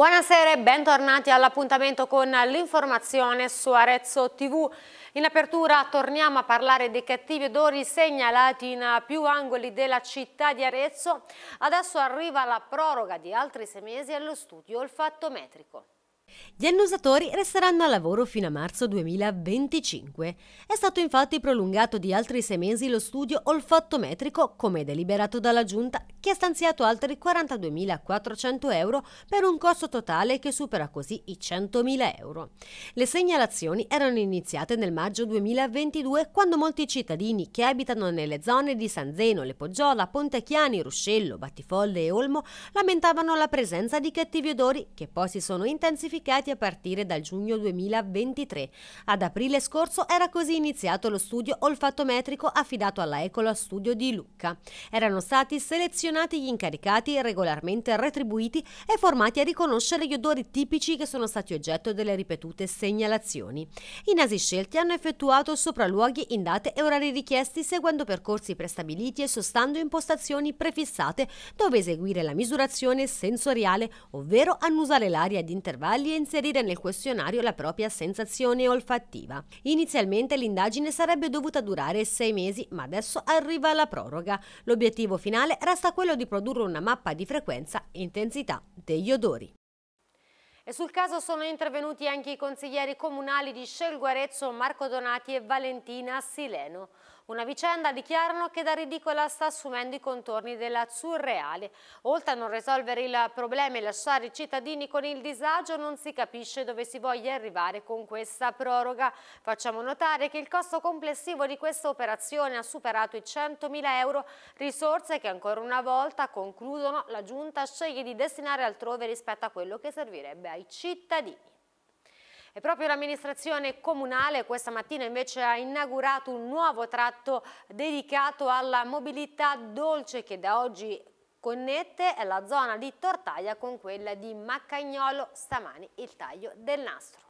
Buonasera e bentornati all'appuntamento con l'informazione su Arezzo TV. In apertura torniamo a parlare dei cattivi odori segnalati in più angoli della città di Arezzo. Adesso arriva la proroga di altri sei mesi allo studio olfattometrico. Gli annusatori resteranno a lavoro fino a marzo 2025. È stato infatti prolungato di altri sei mesi lo studio olfattometrico, come deliberato dalla Giunta, che ha stanziato altri 42.400 euro per un costo totale che supera così i 100.000 euro. Le segnalazioni erano iniziate nel maggio 2022, quando molti cittadini che abitano nelle zone di San Zeno, Le Poggiola, Pontechiani, Ruscello, Battifolle e Olmo lamentavano la presenza di cattivi odori che poi si sono intensificati pubblicati a partire dal giugno 2023. Ad aprile scorso era così iniziato lo studio olfattometrico affidato alla Ecola Studio di Lucca. Erano stati selezionati gli incaricati regolarmente retribuiti e formati a riconoscere gli odori tipici che sono stati oggetto delle ripetute segnalazioni. I nasi scelti hanno effettuato sopralluoghi in date e orari richiesti seguendo percorsi prestabiliti e sostando impostazioni prefissate dove eseguire la misurazione sensoriale, ovvero annusare l'aria ad intervalli di inserire nel questionario la propria sensazione olfattiva. Inizialmente l'indagine sarebbe dovuta durare sei mesi, ma adesso arriva la proroga. L'obiettivo finale resta quello di produrre una mappa di frequenza e intensità degli odori. E sul caso sono intervenuti anche i consiglieri comunali di Scelguarezzo, Marco Donati e Valentina Sileno. Una vicenda, dichiarano, che da ridicola sta assumendo i contorni della surreale. Oltre a non risolvere il problema e lasciare i cittadini con il disagio, non si capisce dove si voglia arrivare con questa proroga. Facciamo notare che il costo complessivo di questa operazione ha superato i 100.000 euro, risorse che ancora una volta, concludono, la Giunta sceglie di destinare altrove rispetto a quello che servirebbe ai cittadini. E proprio l'amministrazione comunale questa mattina invece ha inaugurato un nuovo tratto dedicato alla mobilità dolce che da oggi connette la zona di Tortaglia con quella di Maccagnolo, stamani il taglio del nastro.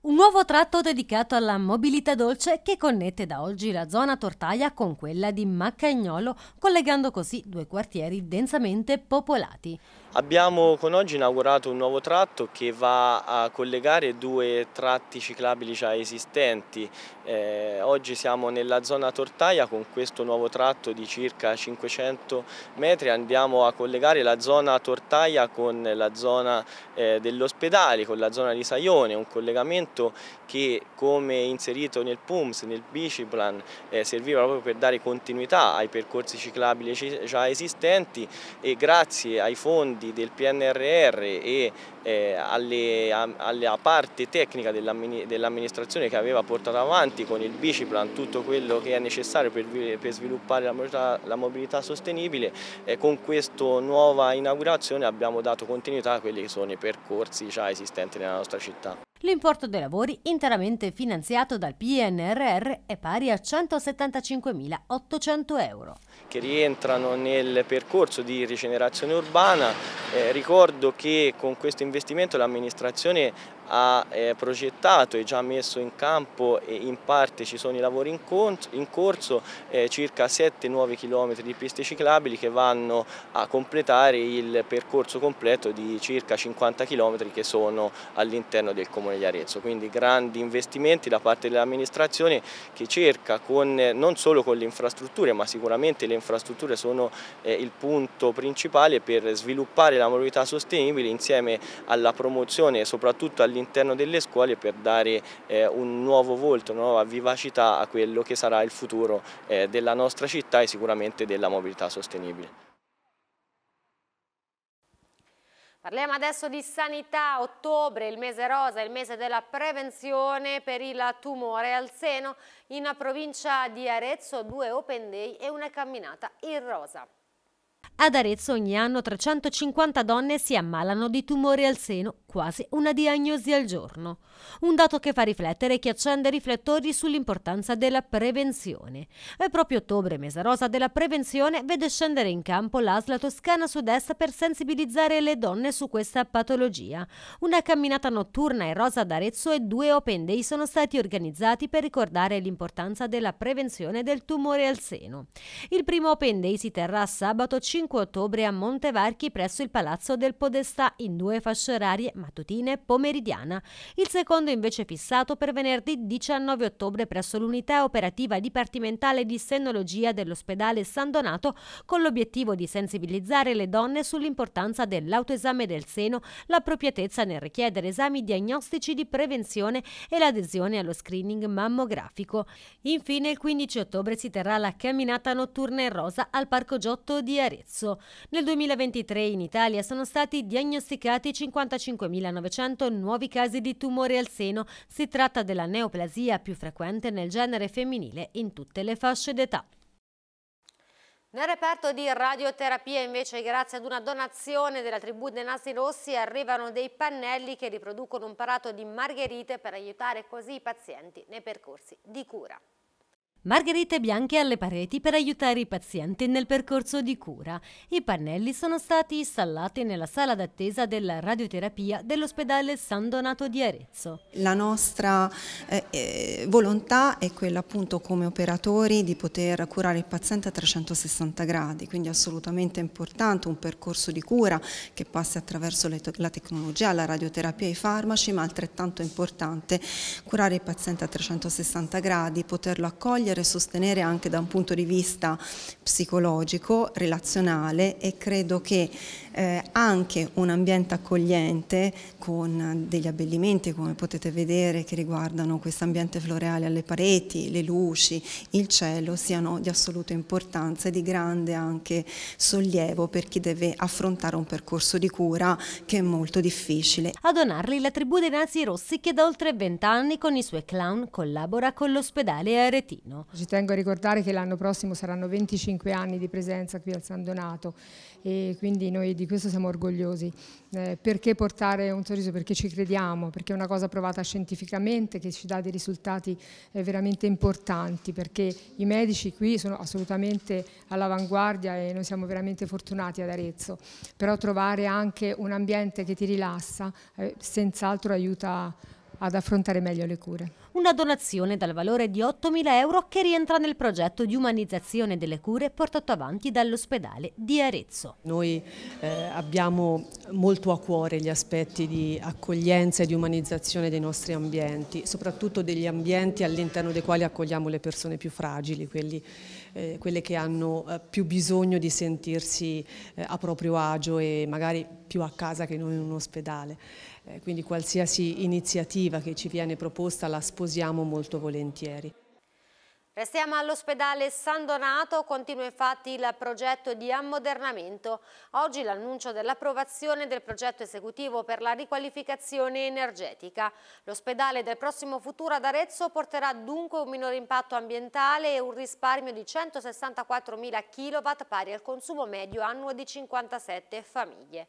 Un nuovo tratto dedicato alla mobilità dolce che connette da oggi la zona Tortaglia con quella di Maccagnolo, collegando così due quartieri densamente popolati. Abbiamo con oggi inaugurato un nuovo tratto che va a collegare due tratti ciclabili già esistenti. Eh, oggi siamo nella zona Tortaia con questo nuovo tratto di circa 500 metri andiamo a collegare la zona Tortaia con la zona eh, dell'ospedale, con la zona di Saione, un collegamento che come inserito nel PUMS, nel Biciplan, eh, serviva proprio per dare continuità ai percorsi ciclabili già esistenti e grazie ai fondi fondi del PNRR e eh, alle, a, alla parte tecnica dell'amministrazione dell che aveva portato avanti con il biciplan tutto quello che è necessario per, per sviluppare la mobilità, la mobilità sostenibile, eh, con questa nuova inaugurazione abbiamo dato continuità a quelli che sono i percorsi già esistenti nella nostra città. L'importo dei lavori, interamente finanziato dal PNRR, è pari a 175.800 euro. Che rientrano nel percorso di rigenerazione urbana. Eh, ricordo che con questo investimento l'amministrazione ha eh, progettato e già messo in campo e in parte ci sono i lavori in, in corso, eh, circa 7 nuovi chilometri di piste ciclabili che vanno a completare il percorso completo di circa 50 chilometri che sono all'interno del Comune di Arezzo. Quindi grandi investimenti da parte dell'amministrazione che cerca con, eh, non solo con le infrastrutture ma sicuramente le infrastrutture sono eh, il punto principale per sviluppare la mobilità sostenibile insieme alla promozione soprattutto all'interno all'interno delle scuole per dare eh, un nuovo volto, una nuova vivacità a quello che sarà il futuro eh, della nostra città e sicuramente della mobilità sostenibile. Parliamo adesso di sanità, ottobre, il mese rosa, il mese della prevenzione per il tumore al seno. In provincia di Arezzo due open day e una camminata in rosa. Ad Arezzo ogni anno 350 donne si ammalano di tumore al seno quasi una diagnosi al giorno. Un dato che fa riflettere e che accende i riflettori sull'importanza della prevenzione. E proprio ottobre, mese rosa della prevenzione, vede scendere in campo l'ASLA Toscana Sud-Est per sensibilizzare le donne su questa patologia. Una camminata notturna e rosa ad Arezzo e due open day sono stati organizzati per ricordare l'importanza della prevenzione del tumore al seno. Il primo open day si terrà sabato 5 ottobre a Montevarchi presso il Palazzo del Podestà in due fasce orarie, ma mattutine pomeridiana, il secondo invece fissato per venerdì 19 ottobre presso l'unità operativa dipartimentale di senologia dell'ospedale San Donato con l'obiettivo di sensibilizzare le donne sull'importanza dell'autoesame del seno, l'appropriatezza nel richiedere esami diagnostici di prevenzione e l'adesione allo screening mammografico. Infine il 15 ottobre si terrà la camminata notturna in rosa al Parco Giotto di Arezzo. Nel 2023 in Italia sono stati diagnosticati 55 5.900 nuovi casi di tumori al seno. Si tratta della neoplasia più frequente nel genere femminile in tutte le fasce d'età. Nel reperto di radioterapia invece grazie ad una donazione della tribù dei Nasi Rossi arrivano dei pannelli che riproducono un parato di margherite per aiutare così i pazienti nei percorsi di cura. Margherite bianche alle pareti per aiutare i pazienti nel percorso di cura. I pannelli sono stati installati nella sala d'attesa della radioterapia dell'ospedale San Donato di Arezzo. La nostra eh, eh volontà è quella appunto come operatori di poter curare il paziente a 360 gradi, quindi assolutamente importante un percorso di cura che passi attraverso la tecnologia, la radioterapia e i farmaci, ma altrettanto importante curare il paziente a 360 gradi, poterlo accogliere poter sostenere anche da un punto di vista psicologico, relazionale e credo che eh, anche un ambiente accogliente con degli abbellimenti come potete vedere che riguardano questo ambiente floreale alle pareti, le luci, il cielo siano di assoluta importanza e di grande anche sollievo per chi deve affrontare un percorso di cura che è molto difficile. A donarli la tribù dei Nazi Rossi che da oltre 20 anni con i suoi clown collabora con l'ospedale aretino. Ci tengo a ricordare che l'anno prossimo saranno 25 anni di presenza qui al San Donato e quindi noi di questo siamo orgogliosi. Eh, perché portare un sorriso? Perché ci crediamo, perché è una cosa provata scientificamente che ci dà dei risultati eh, veramente importanti, perché i medici qui sono assolutamente all'avanguardia e noi siamo veramente fortunati ad Arezzo. Però trovare anche un ambiente che ti rilassa eh, senz'altro aiuta ad affrontare meglio le cure. Una donazione dal valore di 8.000 euro che rientra nel progetto di umanizzazione delle cure portato avanti dall'ospedale di Arezzo. Noi eh, abbiamo molto a cuore gli aspetti di accoglienza e di umanizzazione dei nostri ambienti, soprattutto degli ambienti all'interno dei quali accogliamo le persone più fragili, quelli eh, quelle che hanno eh, più bisogno di sentirsi eh, a proprio agio e magari più a casa che non in un ospedale. Eh, quindi qualsiasi iniziativa che ci viene proposta la sposiamo molto volentieri. Restiamo all'ospedale San Donato, continua infatti il progetto di ammodernamento. Oggi l'annuncio dell'approvazione del progetto esecutivo per la riqualificazione energetica. L'ospedale del prossimo futuro ad Arezzo porterà dunque un minore impatto ambientale e un risparmio di 164.000 kW pari al consumo medio annuo di 57 famiglie.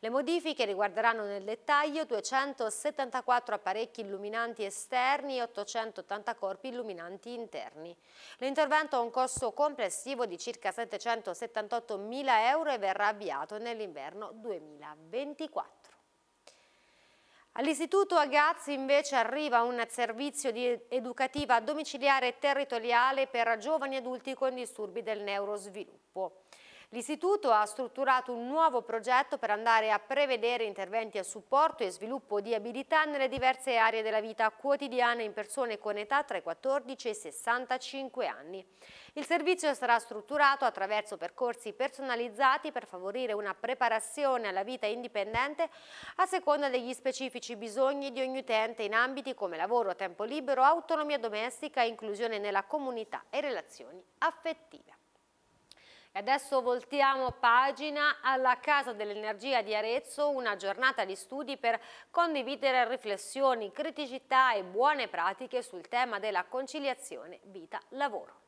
Le modifiche riguarderanno nel dettaglio 274 apparecchi illuminanti esterni e 880 corpi illuminanti interni. L'intervento ha un costo complessivo di circa 778 mila euro e verrà avviato nell'inverno 2024. All'Istituto Agazzi invece arriva un servizio di educativa domiciliare e territoriale per giovani adulti con disturbi del neurosviluppo. L'Istituto ha strutturato un nuovo progetto per andare a prevedere interventi a supporto e sviluppo di abilità nelle diverse aree della vita quotidiana in persone con età tra i 14 e i 65 anni. Il servizio sarà strutturato attraverso percorsi personalizzati per favorire una preparazione alla vita indipendente a seconda degli specifici bisogni di ogni utente in ambiti come lavoro, a tempo libero, autonomia domestica, inclusione nella comunità e relazioni affettive. E adesso voltiamo pagina alla Casa dell'Energia di Arezzo, una giornata di studi per condividere riflessioni, criticità e buone pratiche sul tema della conciliazione vita-lavoro.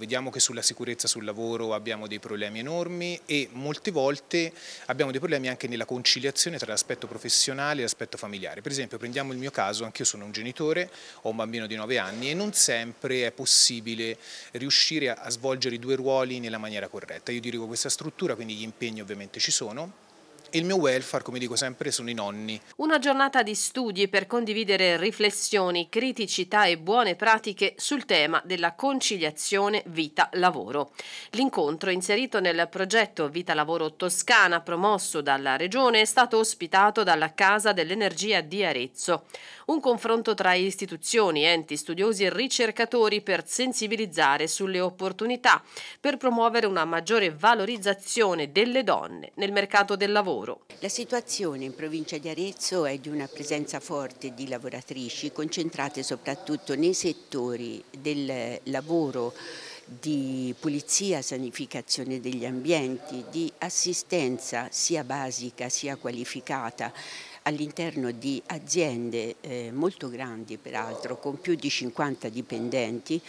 Vediamo che sulla sicurezza sul lavoro abbiamo dei problemi enormi e molte volte abbiamo dei problemi anche nella conciliazione tra l'aspetto professionale e l'aspetto familiare. Per esempio prendiamo il mio caso, anch'io sono un genitore, ho un bambino di 9 anni e non sempre è possibile riuscire a svolgere i due ruoli nella maniera corretta. Io dirigo questa struttura, quindi gli impegni ovviamente ci sono il mio welfare, come dico sempre, sono i nonni. Una giornata di studi per condividere riflessioni, criticità e buone pratiche sul tema della conciliazione vita-lavoro. L'incontro inserito nel progetto Vita Lavoro Toscana promosso dalla Regione è stato ospitato dalla Casa dell'Energia di Arezzo. Un confronto tra istituzioni, enti, studiosi e ricercatori per sensibilizzare sulle opportunità, per promuovere una maggiore valorizzazione delle donne nel mercato del lavoro lavoro. La situazione in provincia di Arezzo è di una presenza forte di lavoratrici concentrate soprattutto nei settori del lavoro di pulizia, sanificazione degli ambienti, di assistenza sia basica sia qualificata all'interno di aziende eh, molto grandi peraltro con più di 50 dipendenti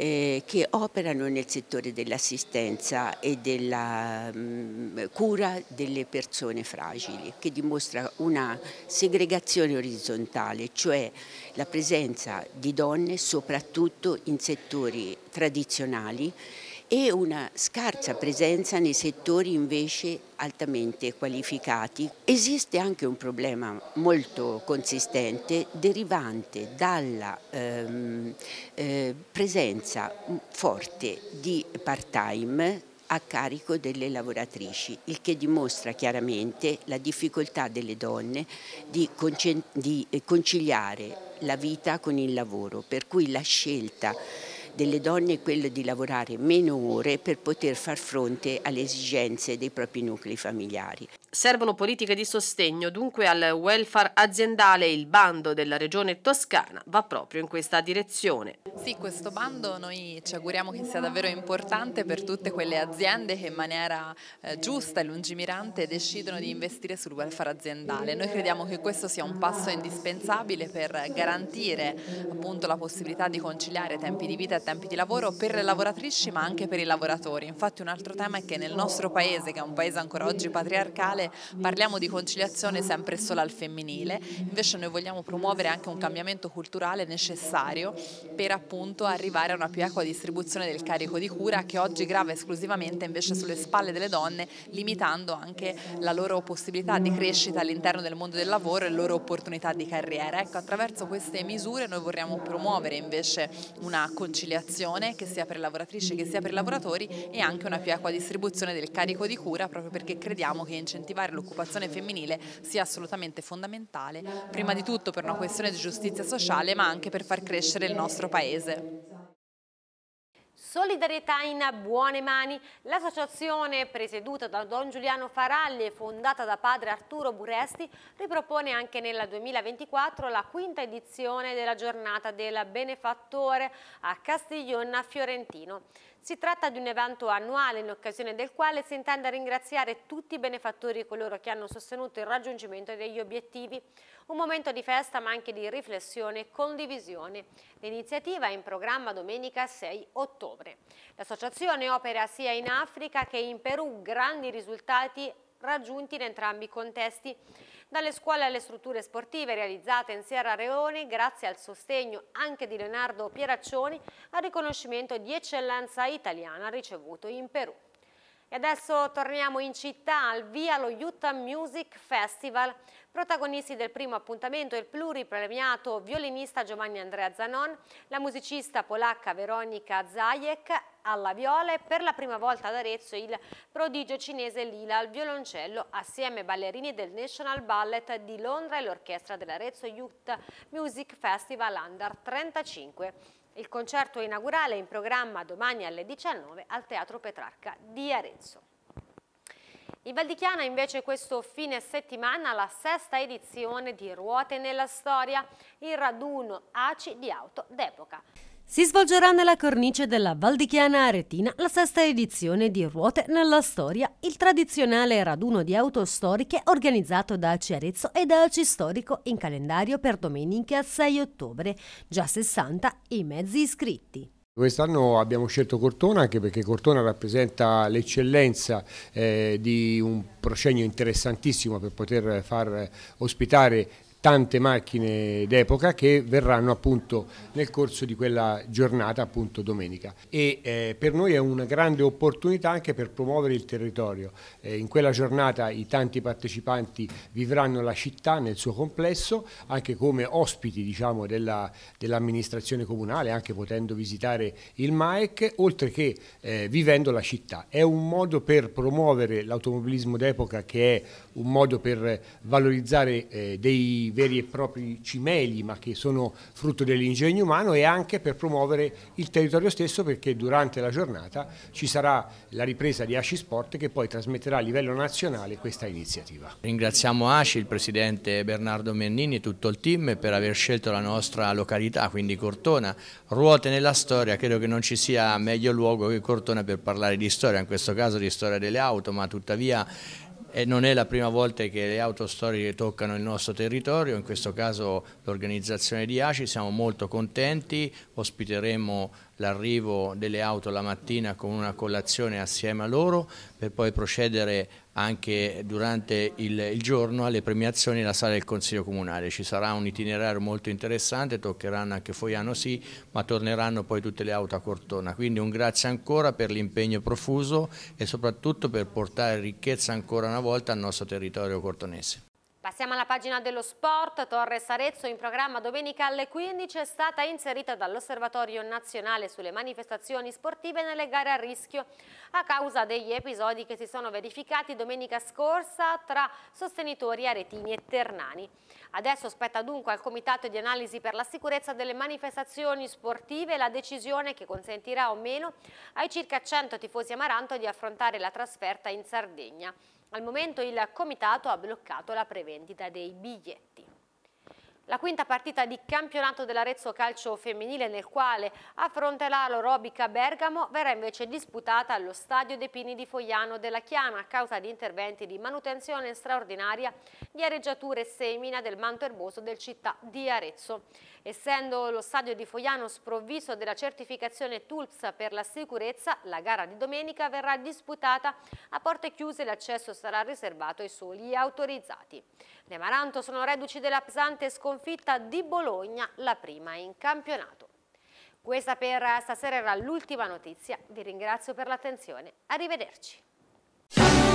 eh, che operano nel settore dell'assistenza e della mh, mm, cura delle persone fragili, che dimostra una segregazione orizzontale, cioè la presenza di donne soprattutto in settori tradizionali e una scarsa presenza nei settori invece altamente qualificati. Esiste anche un problema molto consistente derivante dalla ehm, eh, presenza forte di part-time a carico delle lavoratrici, il che dimostra chiaramente la difficoltà delle donne di, eh, conciliare la vita con il lavoro, per cui la scelta delle donne è quello di lavorare meno ore per poter far fronte alle esigenze dei propri nuclei familiari. Servono politiche di sostegno dunque al welfare aziendale il bando della regione toscana va proprio in questa direzione. Sì, questo bando noi ci auguriamo che sia davvero importante per tutte quelle aziende che in maniera eh, giusta e lungimirante decidono di investire sul welfare aziendale. Noi crediamo che questo sia un passo indispensabile per garantire appunto la possibilità di conciliare tempi di vita e tempi di lavoro per le lavoratrici ma anche per i lavoratori. Infatti un altro tema è che nel nostro paese, che è un paese ancora oggi patriarcale, generale parliamo di conciliazione sempre e solo al femminile, invece noi vogliamo promuovere anche un cambiamento culturale necessario per appunto arrivare a una più equa distribuzione del carico di cura che oggi grava esclusivamente invece sulle spalle delle donne, limitando anche la loro possibilità di crescita all'interno del mondo del lavoro e le loro opportunità di carriera. Ecco, attraverso queste misure noi vorremmo promuovere invece una conciliazione che sia per lavoratrici che sia per lavoratori e anche una più equa distribuzione del carico di cura proprio perché crediamo che incentivi incentivare l'occupazione femminile sia assolutamente fondamentale, prima di tutto per una questione di giustizia sociale ma anche per far crescere il nostro Paese. Solidarietà in buone mani. L'associazione presieduta da Don Giuliano Faralli e fondata da padre Arturo Buresti ripropone anche nel 2024 la quinta edizione della giornata del benefattore a Castiglione Fiorentino. Si tratta di un evento annuale in occasione del quale si intende ringraziare tutti i benefattori e coloro che hanno sostenuto il raggiungimento degli obiettivi. Un momento di festa ma anche di riflessione e condivisione. L'iniziativa è in programma domenica 6 ottobre. L'associazione opera sia in Africa che in Perù grandi risultati raggiunti in entrambi i contesti dalle scuole alle strutture sportive realizzate in Sierra Leone grazie al sostegno anche di Leonardo Pieraccioni al riconoscimento di eccellenza italiana ricevuto in Perù. E adesso torniamo in città al via lo Utah Music Festival. Protagonisti del primo appuntamento il pluripremiato violinista Giovanni Andrea Zanon, la musicista polacca Veronica Zajek alla viola e per la prima volta ad Arezzo il prodigio cinese Lila al violoncello assieme ai ballerini del National Ballet di Londra e l'orchestra dell'Arezzo Youth Music Festival Under 35. Il concerto inaugurale è in programma domani alle 19 al Teatro Petrarca di Arezzo. In Valdichiana invece questo fine settimana la sesta edizione di Ruote nella Storia, il raduno ACI di auto d'epoca. Si svolgerà nella cornice della Valdichiana Aretina la sesta edizione di Ruote nella Storia, il tradizionale raduno di auto storiche organizzato da ACI Arezzo e da ACI Storico in calendario per domenica 6 ottobre, già 60 i mezzi iscritti. Quest'anno abbiamo scelto Cortona anche perché Cortona rappresenta l'eccellenza eh, di un proscenio interessantissimo per poter far ospitare tante macchine d'epoca che verranno appunto nel corso di quella giornata appunto domenica e eh, per noi è una grande opportunità anche per promuovere il territorio eh, in quella giornata i tanti partecipanti vivranno la città nel suo complesso anche come ospiti diciamo dell'amministrazione dell comunale anche potendo visitare il MAEC oltre che eh, vivendo la città è un modo per promuovere l'automobilismo d'epoca che è un modo per valorizzare eh, dei veri e propri cimeli ma che sono frutto dell'ingegno umano e anche per promuovere il territorio stesso perché durante la giornata ci sarà la ripresa di ACI Sport che poi trasmetterà a livello nazionale questa iniziativa. Ringraziamo ACI, il presidente Bernardo Mennini e tutto il team per aver scelto la nostra località, quindi Cortona, ruote nella storia, credo che non ci sia meglio luogo che Cortona per parlare di storia, in questo caso di storia delle auto, ma tuttavia e non è la prima volta che le auto storiche toccano il nostro territorio, in questo caso l'organizzazione di ACI, siamo molto contenti, ospiteremo l'arrivo delle auto la mattina con una colazione assieme a loro per poi procedere anche durante il, il, giorno alle premiazioni nella sala del Consiglio Comunale. Ci sarà un itinerario molto interessante, toccheranno anche Foiano sì, ma torneranno poi tutte le auto a Cortona. Quindi un grazie ancora per l'impegno profuso e soprattutto per portare ricchezza ancora una volta al nostro territorio cortonese. Passiamo alla pagina dello sport, Torre Sarezzo in programma domenica alle 15 è stata inserita dall'Osservatorio Nazionale sulle manifestazioni sportive nelle gare a rischio a causa degli episodi che si sono verificati domenica scorsa tra sostenitori aretini e ternani. Adesso spetta dunque al Comitato di Analisi per la Sicurezza delle Manifestazioni Sportive la decisione che consentirà o meno ai circa 100 tifosi amaranto di affrontare la trasferta in Sardegna. Al momento il comitato ha bloccato la prevendita dei biglietti. La quinta partita di campionato dell'Arezzo Calcio Femminile nel quale affronterà l'Orobica Bergamo verrà invece disputata allo Stadio dei Pini di Fogliano della Chiana a causa di interventi di manutenzione straordinaria di areggiature e semina del manto erboso del città di Arezzo. Essendo lo Stadio di Fogliano sprovviso della certificazione TULPS per la sicurezza, la gara di domenica verrà disputata a porte chiuse e l'accesso sarà riservato ai soli autorizzati. Le Maranto sono reduci della pesante sconfitta sconfitta di Bologna, la prima in campionato. Questa per stasera era l'ultima notizia, vi ringrazio per l'attenzione, arrivederci.